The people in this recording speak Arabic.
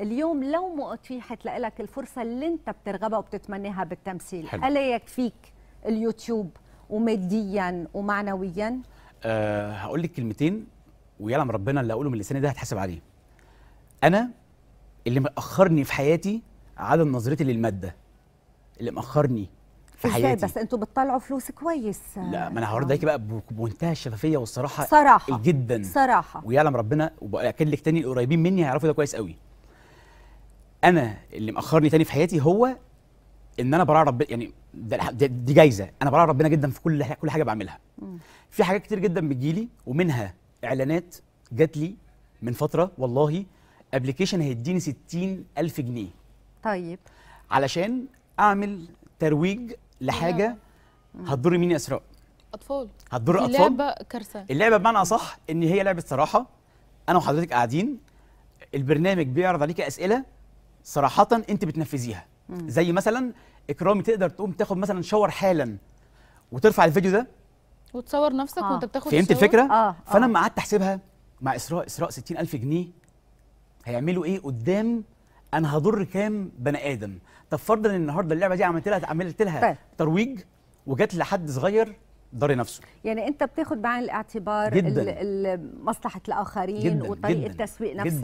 اليوم لو ما اتيحت لك الفرصه اللي انت بترغبها وبتتمناها بالتمثيل حلو. الا يكفيك اليوتيوب وماديا ومعنويا أه هقول لك كلمتين ويعلم ربنا اللي اقوله من لساني ده هتحاسب عليه انا اللي مأخرني في حياتي عدم نظرتي للماده اللي مأخرني في حياتي بس انتوا بتطلعوا فلوس كويس لا ما انا هرد عليكي بقى بمنتهى الشفافيه والصراحه صراحه جدا صراحه ويعلم ربنا وباكد لك تاني القريبين مني هيعرفوا ده كويس قوي انا اللي مأخرني تاني في حياتي هو ان انا براعي ربنا يعني ده دي جايزه انا براعي ربنا جدا في كل كل حاجه بعملها في حاجات كتير جدا بتجيلي ومنها اعلانات جات لي من فتره والله ابلكيشن هيديني 60000 جنيه طيب علشان اعمل ترويج لحاجه هتضر مين يا اسراء اطفال هتضر اطفال اللعبه كارثه اللعبه بمعنى اصح ان هي لعبه صراحه انا وحضرتك قاعدين البرنامج بيعرض عليك اسئله صراحه انت بتنفذيها زي مثلا اكرامي تقدر تقوم تاخد مثلا شاور حالا وترفع الفيديو ده وتصور نفسك آه. وانت بتاخد فهمت الفكره آه. آه. فانا لما قعدت احسبها مع اسراء اسراء 60000 جنيه هيعملوا ايه قدام انا هضر كام بني ادم طب فرضا ان النهارده اللعبه دي عملت لها عملت لها طيب. ترويج وجات لحد صغير ضري نفسه يعني انت بتاخد بعين الاعتبار مصلحه الاخرين جداً وطريقه جداً تسويق نفسك جداً.